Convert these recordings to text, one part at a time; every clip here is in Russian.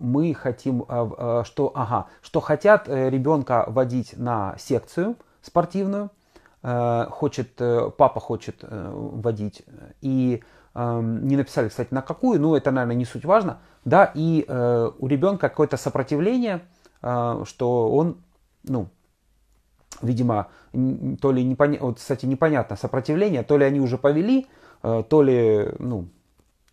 мы хотим, а, а, что, ага, что хотят э, ребенка водить на секцию спортивную, э, хочет, э, папа хочет водить, и эм, не написали, кстати, на какую, но это, наверное, не суть важно, да, и у ребенка какое-то сопротивление, что он, ну, видимо, то ли непонятно, вот, кстати, непонятно сопротивление, то ли они уже повели, то ли, ну,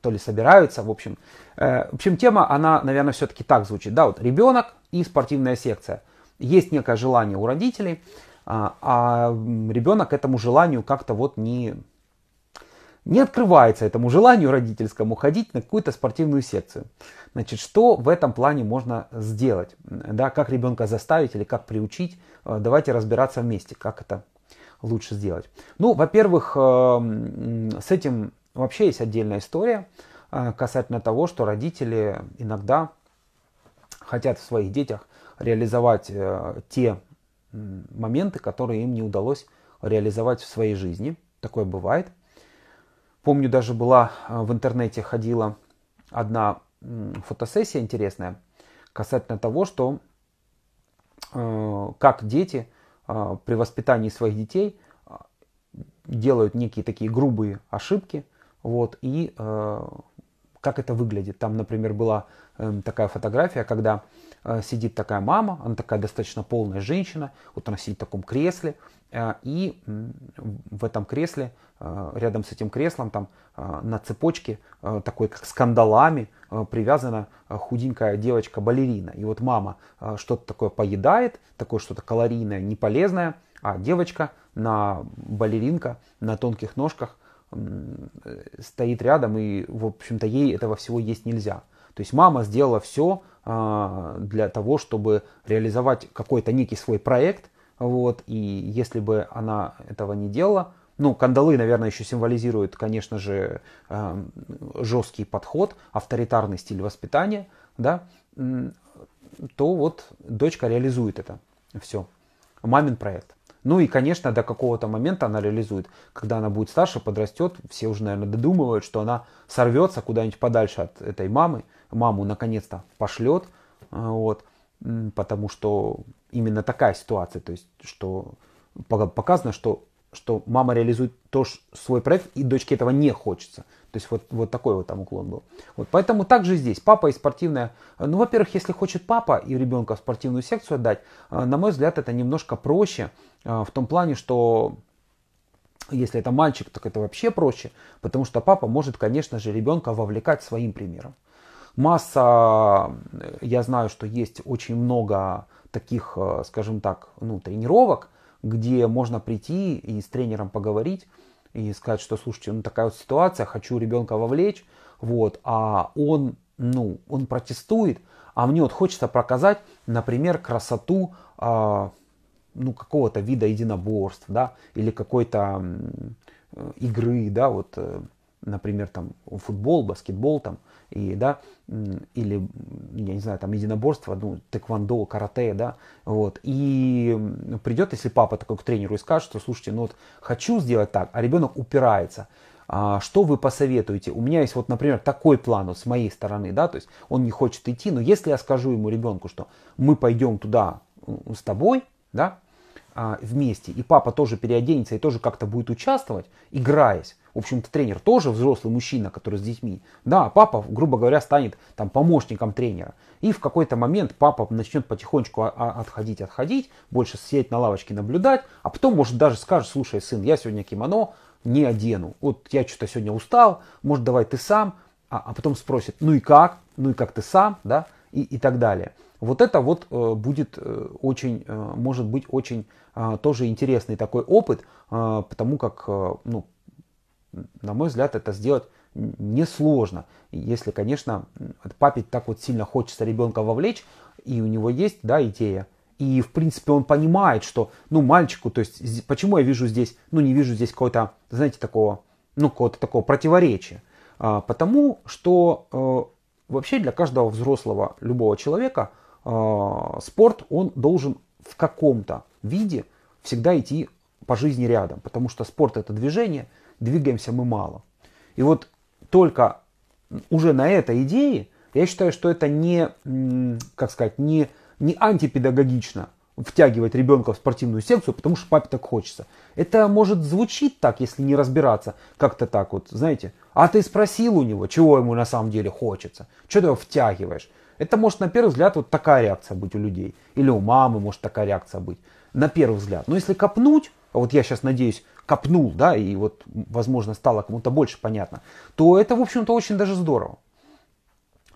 то ли собираются, в общем. Э, в общем, тема, она, наверное, все-таки так звучит. Да, вот ребенок и спортивная секция. Есть некое желание у родителей, а, а ребенок этому желанию как-то вот не, не открывается этому желанию родительскому ходить на какую-то спортивную секцию. Значит, что в этом плане можно сделать? Да, как ребенка заставить или как приучить? Э, давайте разбираться вместе, как это лучше сделать. Ну, во-первых, э, с этим Вообще есть отдельная история э, касательно того, что родители иногда хотят в своих детях реализовать э, те моменты, которые им не удалось реализовать в своей жизни. Такое бывает. Помню, даже была э, в интернете ходила одна фотосессия интересная касательно того, что как дети при воспитании своих детей делают некие такие грубые ошибки – вот, и э, как это выглядит. Там, например, была э, такая фотография, когда э, сидит такая мама, она такая достаточно полная женщина, вот она сидит в таком кресле, э, и э, в этом кресле, э, рядом с этим креслом, там э, на цепочке, э, такой как с кандалами, э, привязана э, худенькая девочка-балерина. И вот мама э, что-то такое поедает, такое что-то калорийное, неполезное, а девочка на балеринка на тонких ножках Э, стоит рядом, и, в общем-то, ей этого всего есть нельзя. То есть мама сделала все а, для того, чтобы реализовать какой-то некий свой проект, вот, и если бы она этого не делала, ну, кандалы, наверное, еще символизируют, конечно же, а, жесткий подход, авторитарный стиль воспитания, да, то вот дочка реализует это все. Мамин проект. Ну и, конечно, до какого-то момента она реализует. Когда она будет старше, подрастет, все уже, наверное, додумывают, что она сорвется куда-нибудь подальше от этой мамы. Маму, наконец-то, пошлет. Э, вот. Потому что именно такая ситуация. То есть, что показано, что, что мама реализует тоже свой проект, и дочке этого не хочется. То есть вот, вот такой вот там уклон был. Вот, поэтому также здесь папа и спортивная. Э, ну, во-первых, если хочет папа и ребенка в спортивную секцию отдать, э, на мой взгляд, это немножко проще э, в том плане, что если это мальчик, так это вообще проще, потому что папа может, конечно же, ребенка вовлекать своим примером. Масса, я знаю, что есть очень много таких, скажем так, ну, тренировок, где можно прийти и с тренером поговорить, и сказать, что, слушайте, ну такая вот ситуация, хочу ребенка вовлечь, вот, а он, ну, он протестует, а мне вот хочется показать, например, красоту, э, ну, какого-то вида единоборств, да, или какой-то э, игры, да, вот, э, например, там, футбол, баскетбол, там, и, да, или, я не знаю, там, единоборство, ну, тэквондо, карате, да, вот, и придет, если папа такой к тренеру и скажет, что, слушайте, ну, вот, хочу сделать так, а ребенок упирается, а, что вы посоветуете? У меня есть вот, например, такой план вот с моей стороны, да, то есть он не хочет идти, но если я скажу ему ребенку, что мы пойдем туда с тобой, да, а, вместе, и папа тоже переоденется и тоже как-то будет участвовать, играясь. В общем-то, тренер тоже взрослый мужчина, который с детьми. Да, папа, грубо говоря, станет там помощником тренера. И в какой-то момент папа начнет потихонечку а, а, отходить, отходить, больше сидеть на лавочке, наблюдать, а потом, может, даже скажет, слушай, сын, я сегодня кимоно не одену. Вот я что-то сегодня устал, может, давай ты сам, а, а потом спросит, ну и как, ну и как ты сам, да, и, и так далее. Вот это вот э, будет э, очень, э, может быть, очень тоже интересный такой опыт, потому как, ну, на мой взгляд, это сделать несложно, если, конечно, папе так вот сильно хочется ребенка вовлечь, и у него есть, да, идея, и, в принципе, он понимает, что, ну, мальчику, то есть, почему я вижу здесь, ну, не вижу здесь какого-то, знаете, такого, ну, какого-то такого противоречия. А, потому что Вообще для каждого взрослого любого человека а, спорт, он должен в каком-то виде всегда идти по жизни рядом, потому что спорт это движение, двигаемся мы мало. И вот только уже на этой идее, я считаю, что это не, как сказать, не, не антипедагогично, втягивать ребенка в спортивную секцию, потому что папе так хочется. Это может звучит так, если не разбираться, как-то так вот, знаете. А ты спросил у него, чего ему на самом деле хочется, что ты его втягиваешь. Это может на первый взгляд вот такая реакция быть у людей. Или у мамы может такая реакция быть. На первый взгляд. Но если копнуть, а вот я сейчас надеюсь, копнул, да, и вот, возможно, стало кому-то больше понятно, то это, в общем-то, очень даже здорово.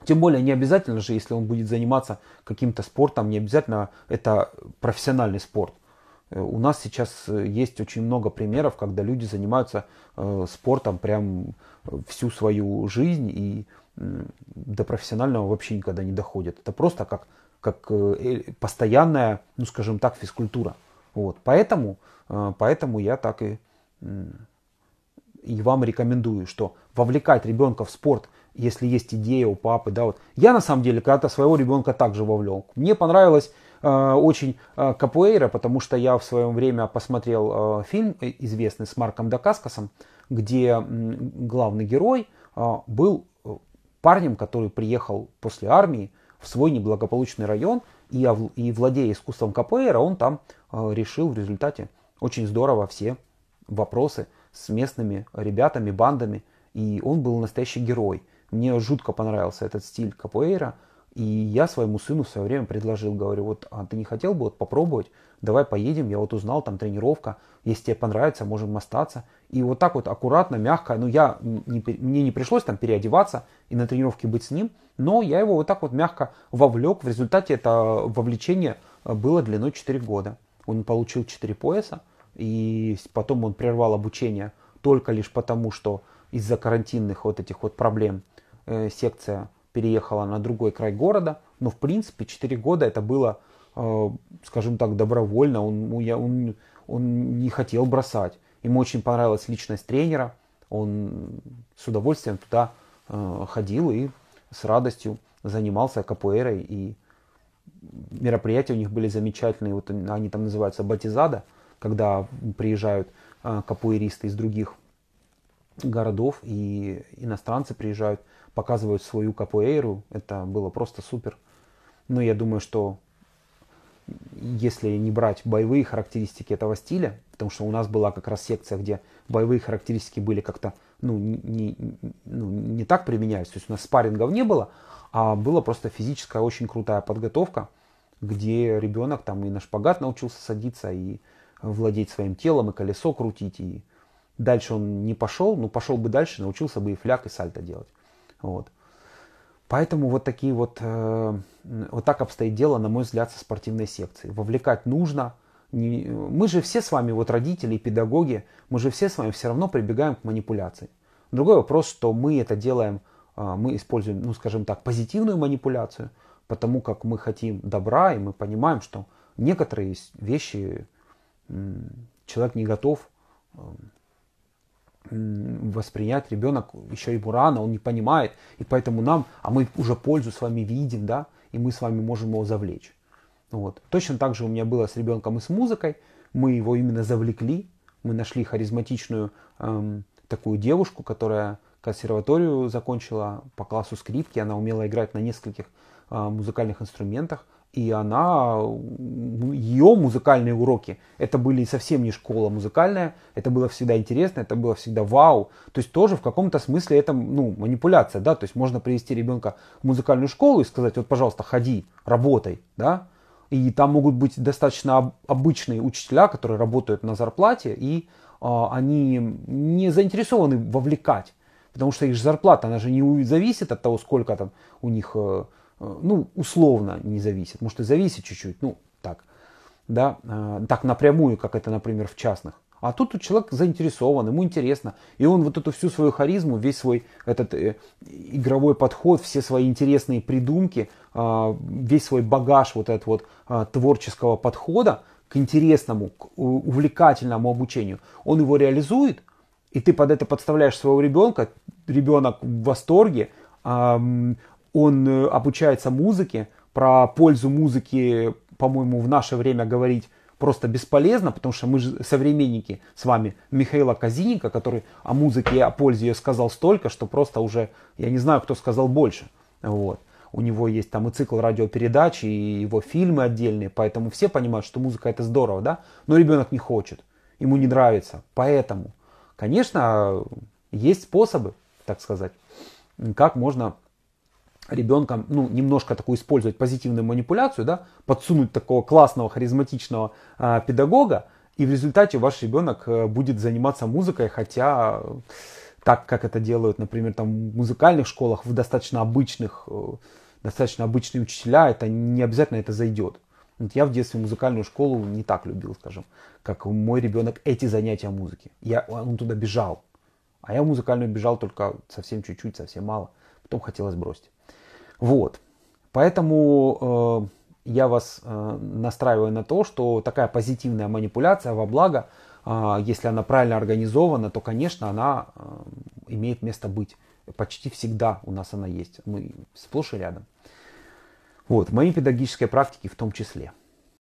Тем более не обязательно же, если он будет заниматься каким-то спортом, не обязательно это профессиональный спорт. Э, у нас сейчас э, есть очень много примеров, когда люди занимаются э, спортом прям всю свою жизнь и до профессионального вообще никогда не доходят. Это просто как, как постоянная, ну скажем так, физкультура. Вот. Поэтому, поэтому я так и и вам рекомендую, что вовлекать ребенка в спорт, если есть идея у папы, да, вот. Я на самом деле когда-то своего ребенка также вовлек. Мне понравилось э, очень э, капуэйра, потому что я в свое время посмотрел э, фильм известный с Марком Дакаскасом, где главный герой был парнем, который приехал после армии в свой неблагополучный район и, и владея искусством капуэйра, он там решил в результате очень здорово все вопросы – с местными ребятами, бандами, и он был настоящий герой. Мне жутко понравился этот стиль капоэйра, и я своему сыну в свое время предложил, говорю, вот а ты не хотел бы вот попробовать, давай поедем, я вот узнал, там тренировка, если тебе понравится, можем остаться. И вот так вот аккуратно, мягко, ну я, не, мне не пришлось там переодеваться и на тренировке быть с ним, но я его вот так вот мягко вовлек, в результате это вовлечение было длиной 4 года. Он получил 4 пояса, и потом он прервал обучение только лишь потому, что из-за карантинных вот этих вот проблем э, секция переехала на другой край города, но в принципе 4 года это было, э, скажем так, добровольно, он, ну, я, он, он не хотел бросать. Ему очень понравилась личность тренера, он с удовольствием туда э, ходил и с радостью занимался капуэрой и мероприятия у них были замечательные, вот они там называются батизада – когда приезжают а, капуэристы из других городов, и иностранцы приезжают, показывают свою капуэйру. Это было просто супер. Но я думаю, что если не брать боевые характеристики этого стиля, потому что у нас была как раз секция, где боевые характеристики были как-то ну, не, ну, не так применялись, то есть у нас спаррингов не было, а была просто физическая очень крутая подготовка, где ребенок там и на шпагат научился садиться, и владеть своим телом и колесо крутить. И дальше он не пошел, но ну, пошел бы дальше, научился бы и фляг, и сальто делать. Вот. Поэтому вот такие вот, э, вот так обстоит дело, на мой взгляд, со спортивной секцией. Вовлекать нужно. Не, мы же все с вами, вот родители и педагоги, мы же все с вами все равно прибегаем к манипуляции. Другой вопрос, что мы это делаем, э, мы используем, ну скажем так, позитивную манипуляцию, потому как мы хотим добра, и мы понимаем, что некоторые вещи человек не готов эм, воспринять ребенок, еще ему рано, он не понимает, и поэтому нам, а мы уже пользу с вами видим, да, и мы с вами можем его завлечь. Вот. Точно так же у меня было с ребенком и с музыкой, мы его именно завлекли, мы нашли харизматичную эм, такую девушку, которая консерваторию закончила по классу скрипки, она умела играть на нескольких э, музыкальных инструментах, и она, ее музыкальные уроки, это были совсем не школа музыкальная, это было всегда интересно, это было всегда вау. То есть тоже в каком-то смысле это ну, манипуляция, да, то есть можно привести ребенка в музыкальную школу и сказать, вот, пожалуйста, ходи, работай, да, и там могут быть достаточно обычные учителя, которые работают на зарплате, и э, они не заинтересованы вовлекать, потому что их зарплата, она же не зависит от того, сколько там у них э, Э, ну, условно не зависит. Может и зависит чуть-чуть, ну, так, да, э, так напрямую, как это, например, в частных. А тут человек заинтересован, ему интересно. И он вот эту всю свою харизму, весь свой этот э, игровой подход, все свои интересные придумки, э, весь свой багаж вот этого вот э, творческого подхода к интересному, к увлекательному обучению, он его реализует, и ты под это подставляешь своего ребенка, ребенок в восторге, он э, обучается музыке. Про пользу музыки, по-моему, в наше время говорить просто бесполезно, потому что мы же современники с вами Михаила Казиника, который о музыке и о пользе ее сказал столько, что просто уже, я не знаю, кто сказал больше. Вот. У него есть там и цикл радиопередач, и его фильмы отдельные, поэтому все понимают, что музыка это здорово, да? Но ребенок не хочет, ему не нравится. Поэтому, конечно, есть способы, так сказать, как можно ребенком, ну, немножко такую использовать позитивную манипуляцию, да, подсунуть такого классного, харизматичного э, педагога, и в результате ваш ребенок э, будет заниматься музыкой, хотя э, так, как это делают, например, там, в музыкальных школах, в достаточно обычных, э, достаточно обычные учителя, это не обязательно это зайдет. Вот я в детстве музыкальную школу не так любил, скажем, как мой ребенок эти занятия музыки. Я, он туда бежал, а я в музыкальную бежал только совсем чуть-чуть, совсем мало потом хотелось бросить. Вот. Поэтому э, я вас э, настраиваю на то, что такая позитивная манипуляция во благо, э, если она правильно организована, то, конечно, она э, имеет место быть. Почти всегда у нас она есть. Мы сплошь и рядом. Вот, в моей педагогической практике в том числе.